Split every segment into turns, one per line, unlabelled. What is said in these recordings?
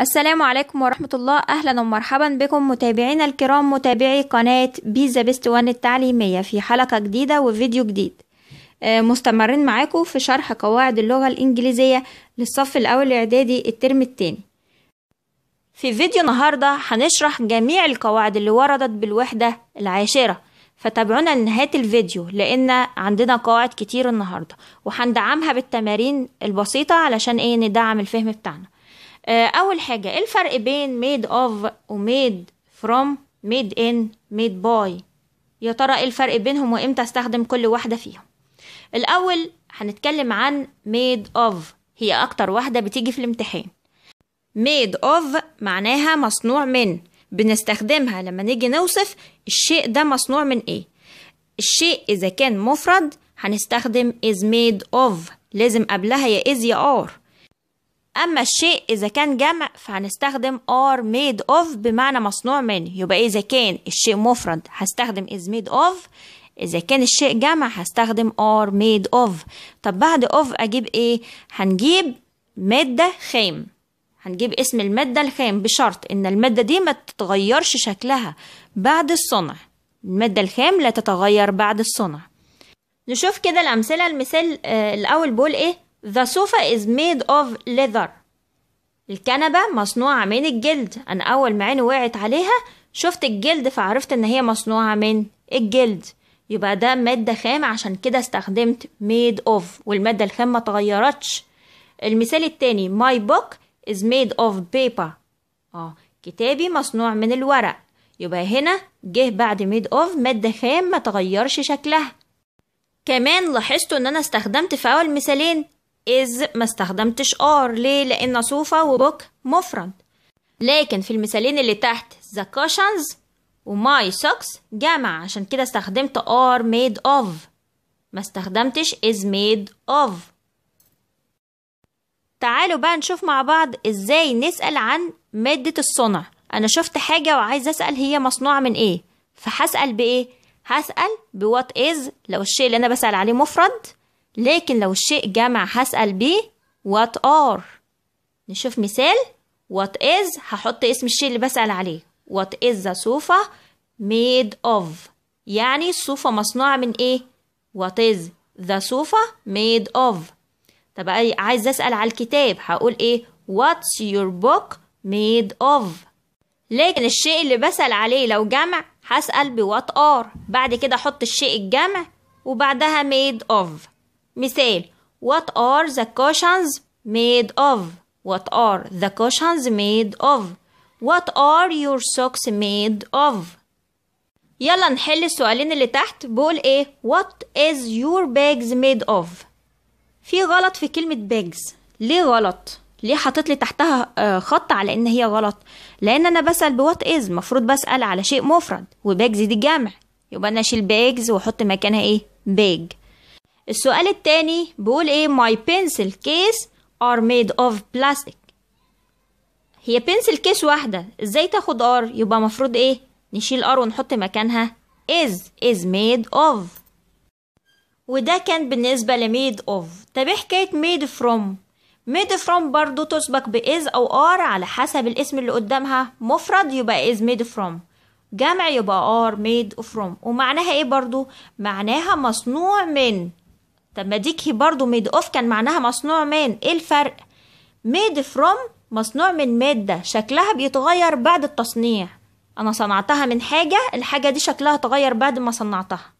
السلام عليكم ورحمة الله أهلا ومرحبا بكم متابعينا الكرام متابعي قناة بيزا بيست وان التعليمية في حلقة جديدة وفيديو جديد آه، مستمرين معاكم في شرح قواعد اللغة الإنجليزية للصف الأول الإعدادي الترم التاني في فيديو النهاردة هنشرح جميع القواعد اللي وردت بالوحدة العاشرة فتابعونا لنهاية الفيديو لأن عندنا قواعد كتير النهاردة وهندعمها بالتمارين البسيطة علشان ايه ندعم الفهم بتاعنا آه، اول حاجه ايه الفرق بين ميد اوف وميد فروم ميد ان ميد باي يا ترى ايه الفرق بينهم وامتى استخدم كل واحده فيهم الاول هنتكلم عن ميد اوف هي اكتر واحده بتيجي في الامتحان ميد اوف معناها مصنوع من بنستخدمها لما نيجي نوصف الشيء ده مصنوع من ايه الشيء اذا كان مفرد هنستخدم is made of لازم قبلها يا is يا are أما الشيء إذا كان جمع فهنستخدم are made of بمعنى مصنوع منه يبقى إذا كان الشيء مفرد هستخدم is made of إذا كان الشيء جمع هستخدم are made of طب بعد of أجيب إيه؟ هنجيب مادة خام هنجيب اسم المادة الخام بشرط إن المادة دي ما تتغيرش شكلها بعد الصنع المادة الخام لا تتغير بعد الصنع نشوف كده الأمثلة المثال آه، الأول بيقول إيه The sofa is made of leather. الكنبة مصنوعة من الجلد أنا أول ما عيني وقعت عليها شفت الجلد فعرفت إن هي مصنوعة من الجلد يبقى ده مادة خام عشان كده استخدمت made of والمادة الخام ما تغيرتش المثال التاني my book is made of paper اه كتابي مصنوع من الورق يبقى هنا جه بعد made of مادة خام ما تغيرش شكلها كمان لاحظتوا ان انا استخدمت في اول مثالين إذ ما استخدمتش آر ليه؟ لأن صوفة وبوك مفرد لكن في المثالين اللي تحت the cushions وماي سوكس جمع عشان كده استخدمت آر made of ما استخدمتش is made of تعالوا بقى نشوف مع بعض ازاي نسأل عن مادة الصنع انا شفت حاجة وعايز اسأل هي مصنوعة من ايه فهسأل بايه هسأل بوات what is لو الشيء اللي انا بسأل عليه مفرد لكن لو الشيء جمع هسأل بيه what are نشوف مثال what is هحط اسم الشيء اللي بسأل عليه what is the sofa made of يعني الصوفة مصنوعة من ايه what is the sofa made of طب عايز اسأل على الكتاب هقول ايه what's your book made of لكن الشيء اللي بسأل عليه لو جمع هسأل بوات ار بعد كده احط الشيء الجمع وبعدها made of مثال What are the cushions made of? What are the cushions made of? What are your socks made of? يلا نحل السؤالين اللي تحت بقول ايه What is your bags made of في غلط في كلمة bags ليه غلط ليه حطيت لي تحتها آه، خط على ان هي غلط لان انا بسأل بوات از المفروض بسأل على شيء مفرد وباجز دي جمع يبقى انا اشيل باجز واحط مكانها ايه باج السؤال التاني بيقول ايه my pencil case are made of plastic هي pencil case واحدة ازاي تاخد ار يبقى مفروض ايه نشيل ار ونحط مكانها is is made of وده كان بالنسبة ل made of طب ايه حكاية made from made from برضو تسبق ب is أو are على حسب الاسم اللي قدامها مفرد يبقى is made from جمع يبقى are made from ومعناها ايه برضو معناها مصنوع من طب ما هي برضو ميد اوف كان معناها مصنوع من ايه الفرق ميد فروم مصنوع من مادة شكلها بيتغير بعد التصنيع أنا صنعتها من حاجة الحاجة دي شكلها اتغير بعد ما صنعتها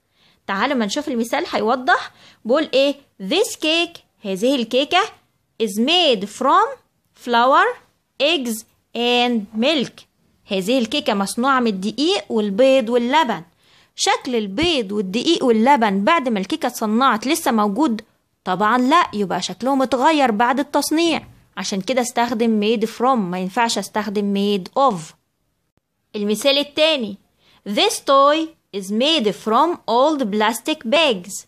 تعالوا ما نشوف المثال هيوضح بقول ايه this cake هذه الكيكة is made from flour eggs and milk هذه الكيكة مصنوعة من الدقيق والبيض واللبن شكل البيض والدقيق واللبن بعد ما الكيكة اتصنعت لسه موجود طبعا لا يبقى شكلهم اتغير بعد التصنيع عشان كده استخدم ميد فروم ما ينفعش استخدم ميد اوف المثال التاني This toy is made from old plastic bags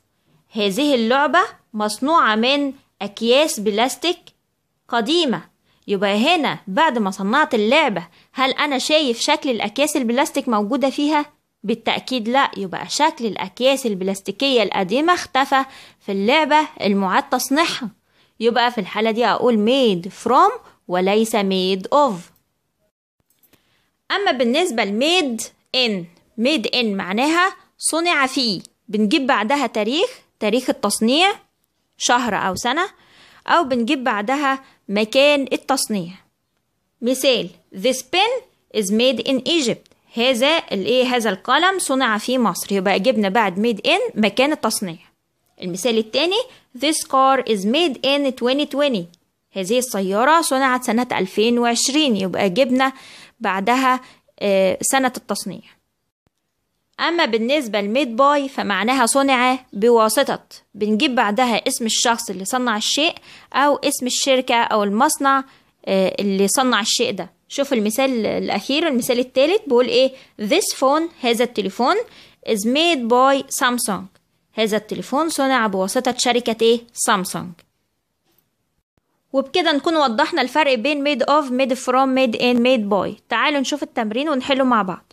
هذه اللعبة مصنوعة من أكياس بلاستيك قديمة يبقى هنا بعد ما صنعت اللعبة هل أنا شايف شكل الأكياس البلاستيك موجودة فيها؟ بالتأكيد لا يبقى شكل الأكياس البلاستيكية القديمة اختفى في اللعبة المعاد تصنيعها يبقى في الحالة دي أقول made from وليس made of أما بالنسبة ل made in made in معناها صنع فيه بنجيب بعدها تاريخ تاريخ التصنيع شهر أو سنة أو بنجيب بعدها مكان التصنيع مثال this pen is made in Egypt هذا الايه هذا القلم صنع في مصر يبقى جبنا بعد ميد ان مكان التصنيع المثال الثاني this car is made in 2020 هذه السيارة صنعت سنة 2020 يبقى جبنا بعدها آه، سنة التصنيع أما بالنسبة لميد باي فمعناها صنع بواسطة بنجيب بعدها اسم الشخص اللي صنع الشيء أو اسم الشركة أو المصنع آه، اللي صنع الشيء ده شوف المثال الأخير المثال الثالث بقول إيه this phone هذا التليفون is made by Samsung هذا التليفون صنع بواسطة شركة إيه سامسونج وبكده نكون وضحنا الفرق بين made of made from made in made by تعالوا نشوف التمرين ونحله مع بعض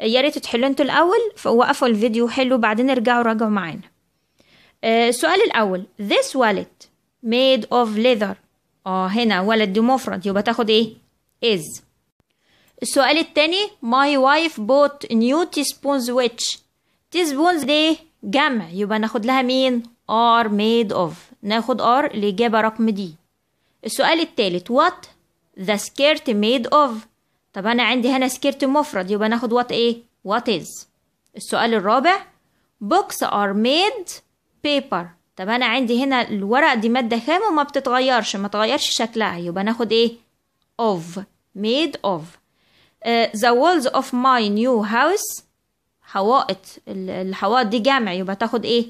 يا ريت تحلوا انتوا الأول وقفوا الفيديو وحلوا بعدين ارجعوا راجعوا معانا السؤال آه، الأول this wallet made of leather اه هنا ولد دي مفرد يبقى تاخد ايه is السؤال التاني my wife bought new teaspoons which teaspoons دي جمع يبقى ناخد لها مين are made of ناخد are الإجابة رقم دي السؤال التالت what the skirt made of طب أنا عندي هنا سكيرت مفرد يبقى ناخد what إيه what is السؤال الرابع books are made paper طب أنا عندي هنا الورق دي مادة خام وما بتتغيرش ما تغيرش شكلها يبقى ناخد إيه of made of uh, the walls of my new house حوائط الحوائط دي جمع يبقى تاخد ايه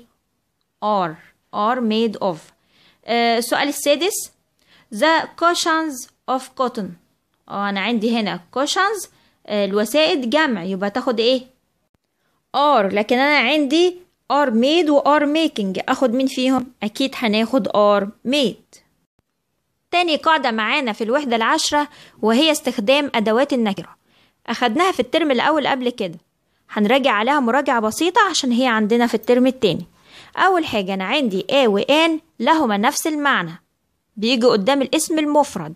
are are made of uh, السؤال السادس the cushions of cotton اه انا عندي هنا cushions uh, الوسائد جمع يبقى تاخد ايه are لكن انا عندي are made و are making اخد مين فيهم اكيد هناخد are made تاني قاعدة معانا في الوحدة العشرة وهي استخدام أدوات النكرة أخدناها في الترم الأول قبل كده هنراجع عليها مراجعة بسيطة عشان هي عندنا في الترم التاني أول حاجة أنا عندي آ وآن لهما نفس المعنى بيجي قدام الاسم المفرد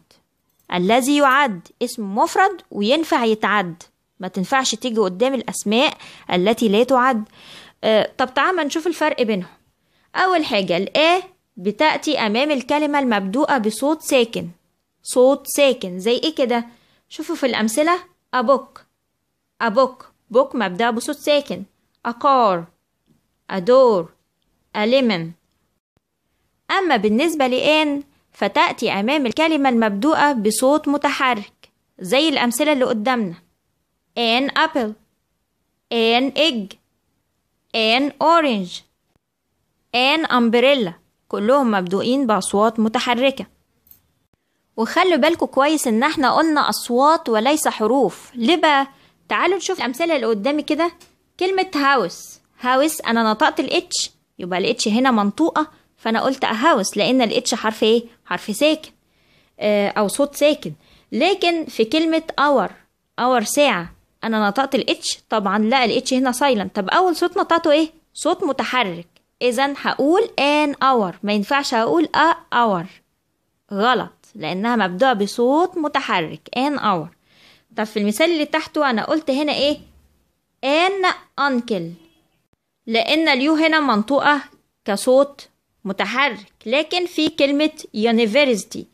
الذي يعد اسم مفرد وينفع يتعد ما تنفعش تيجي قدام الأسماء التي لا تعد آه طب تعال ما نشوف الفرق بينهم أول حاجة الآ بتأتي أمام الكلمة المبدوءة بصوت ساكن صوت ساكن زي إيه كده شوفوا في الأمثلة أبوك أبوك بوك مبدأ بصوت ساكن أقار أدور ألمن أما بالنسبة لآن فتأتي أمام الكلمة المبدوءة بصوت متحرك زي الأمثلة اللي قدامنا أن apple أن egg أن orange أن umbrella كلهم مبدوئين بأصوات متحركة وخلوا بالكم كويس إن احنا قلنا أصوات وليس حروف ليه بقى؟ تعالوا نشوف الأمثلة اللي قدامي كده كلمة هاوس هاوس أنا نطقت الإتش يبقى الإتش هنا منطوقة فأنا قلت هاوس لأن الإتش حرف إيه؟ حرف ساكن آه، أو صوت ساكن لكن في كلمة اور اور ساعة أنا نطقت الإتش طبعا لا الإتش هنا سايلنت طب أول صوت نطقته إيه؟ صوت متحرك إذا هقول ان اور ما ينفعش اقول ا اور غلط لأنها مبدوعة بصوت متحرك ان اور طب في المثال اللي تحته أنا قلت هنا إيه ان انكل لأن اليو هنا منطوقة كصوت متحرك لكن في كلمة يونيفرستي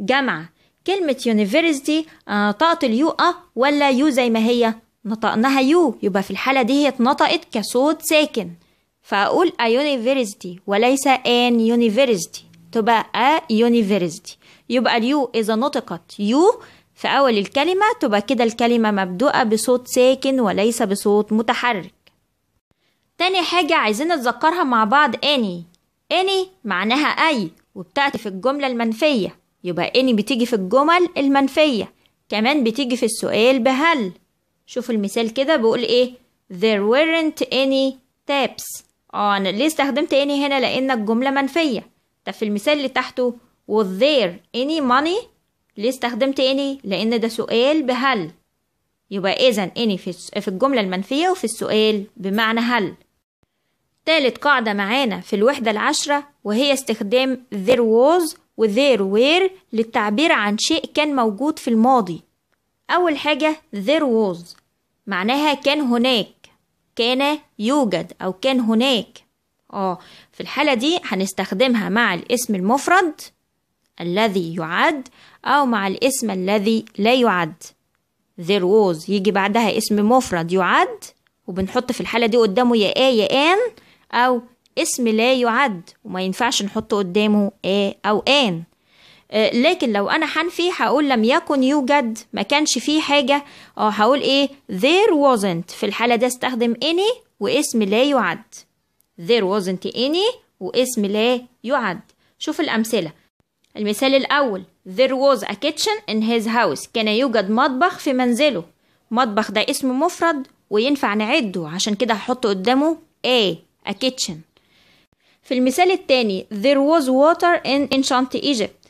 جامعة كلمة university نطقت آه، اليو أ ولا يو زي ما هي نطقناها يو يبقى في الحالة دي هي اتنطقت كصوت ساكن فأقول a university وليس an university تبقى a university يبقى اليو إذا نطقت يو في أول الكلمة تبقى كده الكلمة مبدوءة بصوت ساكن وليس بصوت متحرك تاني حاجة عايزين نتذكرها مع بعض any any معناها أي وبتأتي في الجملة المنفية يبقى any بتيجي في الجمل المنفية كمان بتيجي في السؤال بهل شوفوا المثال كده بقول ايه there weren't any taps اه أنا ليه استخدمت any هنا لأن الجملة منفية ده في المثال اللي تحته was there any money ليه استخدمت any لأن ده سؤال بهل يبقى إذا any في الجملة المنفية وفي السؤال بمعنى هل تالت قاعدة معانا في الوحدة العشرة وهي استخدام there was و there were للتعبير عن شيء كان موجود في الماضي أول حاجة there was معناها كان هناك كان يوجد أو كان هناك آه في الحالة دي هنستخدمها مع الاسم المفرد الذي يعد أو مع الاسم الذي لا يعد there was يجي بعدها اسم مفرد يعد وبنحط في الحالة دي قدامه يا آ يا آن أو اسم لا يعد وما ينفعش نحط قدامه آ أو آن آه، لكن لو انا هنفي هقول لم يكن يوجد ما كانش فيه حاجه اه هقول ايه there wasn't في الحاله دي استخدم any واسم لا يعد there wasn't any واسم لا يعد شوف الامثله المثال الاول there was a kitchen in his house كان يوجد مطبخ في منزله مطبخ ده اسم مفرد وينفع نعده عشان كده هحط قدامه a a kitchen في المثال التاني there was water in ancient Egypt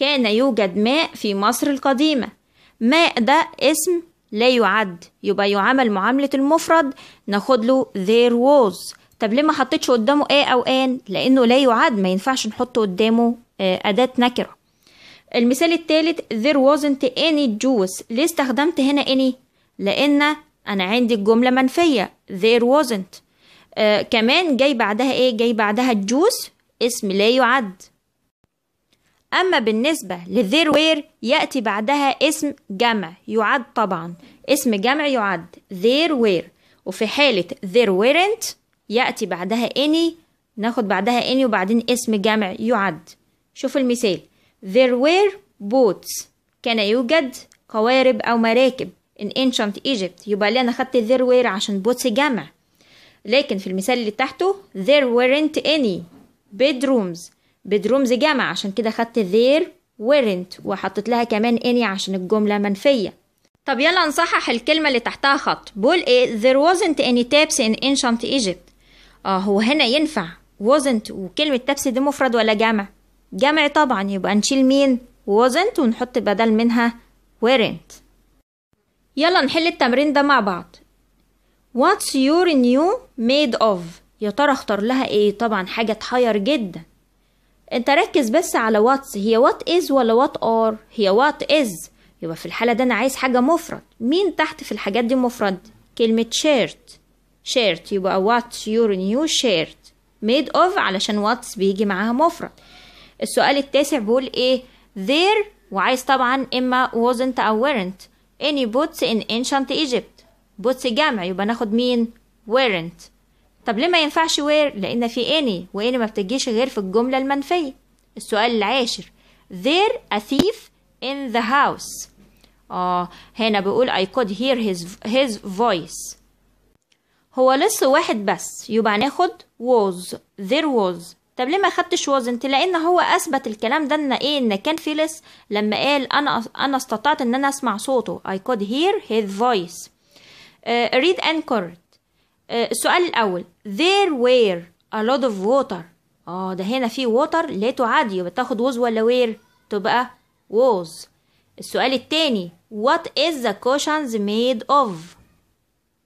كان يوجد ماء في مصر القديمة ماء ده اسم لا يعد يبقى يعمل معاملة المفرد ناخد له there was طب ليه ما حطيتش قدامه ايه او ان لانه لا يعد ما ينفعش نحط قدامه آه، اداة نكرة المثال الثالث there wasn't any juice ليه استخدمت هنا any لان انا عندي الجملة منفية there wasn't آه كمان جاي بعدها ايه جاي بعدها الجوس اسم لا يعد أما بالنسبة للذير وير يأتي بعدها اسم جمع يعد طبعا اسم جمع يعد ذير وير وفي حالة ذير ويرنت يأتي بعدها any ناخد بعدها any وبعدين اسم جمع يعد شوف المثال there were boats كان يوجد قوارب أو مراكب in ancient Egypt يبقى لي أنا خدت there were عشان boats جمع لكن في المثال اللي تحته there weren't any bedrooms بدرومز جمع عشان كده خدت ذير weren't وحطيت لها كمان any عشان الجملة منفية طب يلا نصحح الكلمة اللي تحتها خط بقول ايه there wasn't any taps in ancient Egypt اه هو هنا ينفع wasn't وكلمة taps دي مفرد ولا جمع جمع طبعا يبقى نشيل مين wasn't ونحط بدل منها weren't يلا نحل التمرين ده مع بعض What's your new made of؟ يا ترى اختار لها ايه؟ طبعا حاجة تحير جدا انت ركز بس على واتس هي وات از ولا وات ار هي وات از يبقى في الحالة دي أنا عايز حاجة مفرد مين تحت في الحاجات دي مفرد كلمة شيرت شيرت يبقى واتس يور نيو شيرت ميد اوف علشان واتس بيجي معاها مفرد السؤال التاسع بيقول ايه ذير وعايز طبعا اما wasn't او weren't any boots in ancient Egypt boots جمع يبقى ناخد مين weren't طب ليه ما ينفعش وير لأن في اني واني ما بتجيش غير في الجملة المنفية السؤال العاشر there a thief in the house اه هنا بيقول I could hear his, his voice هو لسه واحد بس يبقى هناخد was there was طب ليه ما خدتش was انت لان هو اثبت الكلام ده ان ايه ان كان في لس لما قال انا انا استطعت ان انا اسمع صوته I could hear his voice uh, read anchored آه، السؤال الأول there were a lot of water اه ده هنا في water لا تعادي يبقى تاخد was ولا where تبقى was السؤال التاني what is the cushions made of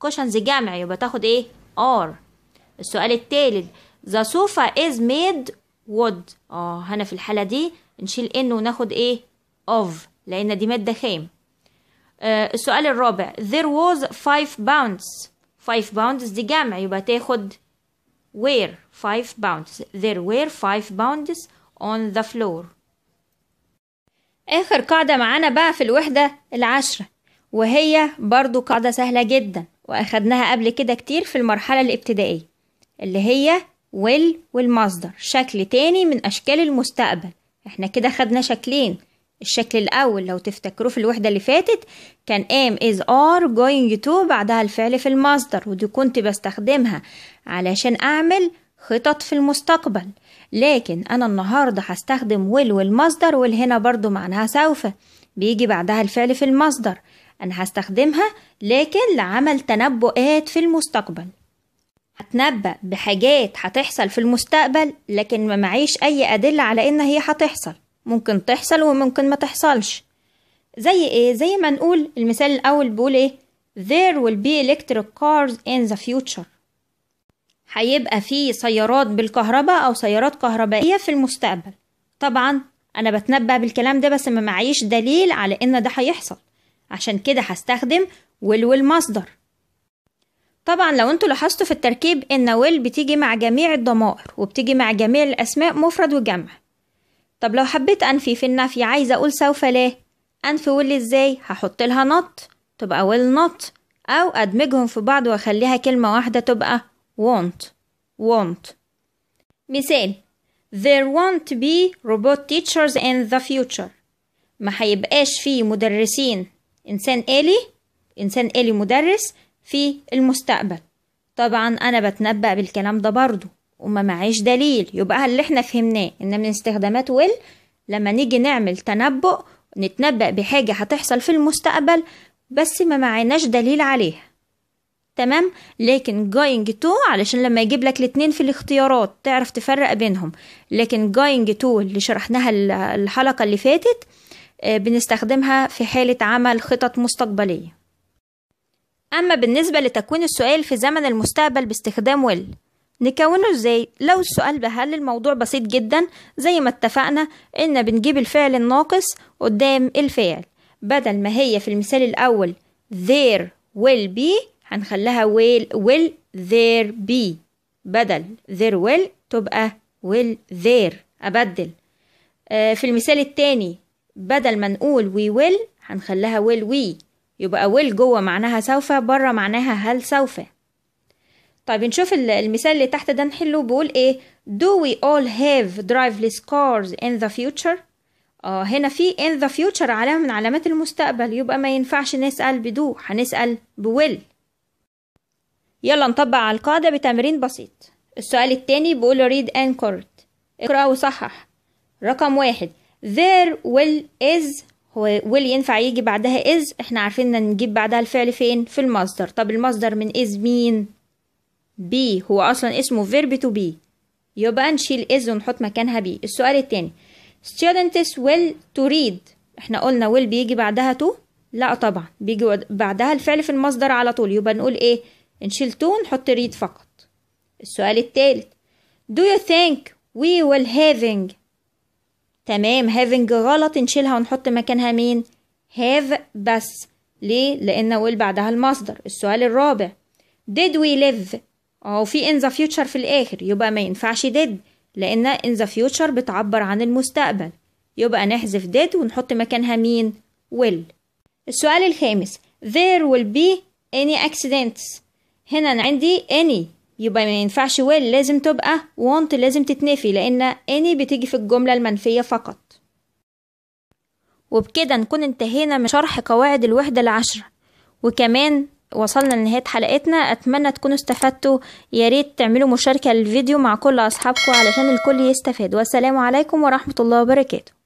cushions جمع يبقى تاخد ايه are السؤال التالت the sofa is made wood اه هنا في الحالة دي نشيل ان وناخد ايه of لأن دي مادة خام آه السؤال الرابع there was five pounds 5 باوندز دي جمع يبقى تاخد وير 5 باوندز there were 5 باوندز on the floor آخر قاعدة معانا بقى في الوحدة العشرة وهي برضو قاعدة سهلة جدا وأخدناها قبل كده كتير في المرحلة الابتدائية اللي هي will والمصدر شكل تاني من أشكال المستقبل احنا كده خدنا شكلين الشكل الأول لو تفتكروا في الوحدة اللي فاتت كان am is are going to بعدها الفعل في المصدر ودي كنت بستخدمها علشان أعمل خطط في المستقبل لكن أنا النهاردة هستخدم will والمصدر will هنا برضو معناها سوف بيجي بعدها الفعل في المصدر أنا هستخدمها لكن لعمل تنبؤات في المستقبل هتنبأ بحاجات هتحصل في المستقبل لكن ما معيش أي أدلة على إن هي هتحصل ممكن تحصل وممكن ما تحصلش زي ايه زي ما نقول المثال الاول بيقول ايه there will be electric cars in the future هيبقى في سيارات بالكهرباء او سيارات كهربائيه في المستقبل طبعا انا بتنبأ بالكلام ده بس ما معيش دليل على ان ده هيحصل عشان كده هستخدم will والمصدر طبعا لو انتوا لاحظتوا في التركيب ان will بتيجي مع جميع الضمائر وبتيجي مع جميع الاسماء مفرد وجمع طب لو حبيت أنفي في النفي عايزة أقول سوف ليه أنفي ولي إزاي هحط لها نط تبقى will not أو أدمجهم في بعض وأخليها كلمة واحدة تبقى won't won't مثال There won't be robot teachers in the future ما هيبقاش في مدرسين إنسان آلي إنسان آلي مدرس في المستقبل طبعا أنا بتنبأ بالكلام ده برضه وما معيش دليل يبقى اللي احنا فهمناه ان من استخدامات ويل لما نيجي نعمل تنبؤ نتنبأ بحاجة هتحصل في المستقبل بس ما معيناش دليل عليها تمام لكن جاينج تو علشان لما يجيب لك الاتنين في الاختيارات تعرف تفرق بينهم لكن جاينج تو اللي شرحناها الحلقة اللي فاتت آه، بنستخدمها في حالة عمل خطط مستقبلية أما بالنسبة لتكوين السؤال في زمن المستقبل باستخدام ويل نكونه ازاي لو السؤال بهل الموضوع بسيط جدا زي ما اتفقنا ان بنجيب الفعل الناقص قدام الفعل بدل ما هي في المثال الاول there will be هنخليها will will there be بدل there will تبقى will there أبدل آه في المثال التاني بدل ما نقول we will هنخليها will we يبقى will جوه معناها سوف بره معناها هل سوف طيب نشوف المثال اللي تحت ده نحله بيقول ايه do we all have driverless cars in the future اه هنا في in the future علامة من علامات المستقبل يبقى ما ينفعش نسأل بدو هنسأل بويل يلا نطبق على القاعدة بتمرين بسيط السؤال التاني بيقول read and correct اقرأ وصحح رقم واحد there will is هو will ينفع يجي بعدها is احنا عارفين ان نجيب بعدها الفعل فين في المصدر طب المصدر من is مين بي هو أصلا اسمه verb to be يبقى نشيل is ونحط مكانها بي السؤال التاني students will to read احنا قلنا will بيجي بعدها to لا طبعا بيجي بعدها الفعل في المصدر على طول يبقى نقول ايه نشيل to نحط read فقط السؤال التالت do you think we will having تمام having غلط نشيلها ونحط مكانها مين have بس ليه لأن will بعدها المصدر السؤال الرابع did we live اهو في in the future في الآخر يبقى ما ينفعش did لأن in the future بتعبر عن المستقبل يبقى نحذف did ونحط مكانها مين will السؤال الخامس there will be any accidents هنا أنا عندي any يبقى ما ينفعش will لازم تبقى want لازم تتنفي لأن any بتيجي في الجملة المنفية فقط وبكده نكون انتهينا من شرح قواعد الوحدة العشرة وكمان وصلنا لنهاية حلقتنا أتمنى تكونوا استفدتوا يا ريت تعملوا مشاركة للفيديو مع كل أصحابكم علشان الكل يستفاد والسلام عليكم ورحمة الله وبركاته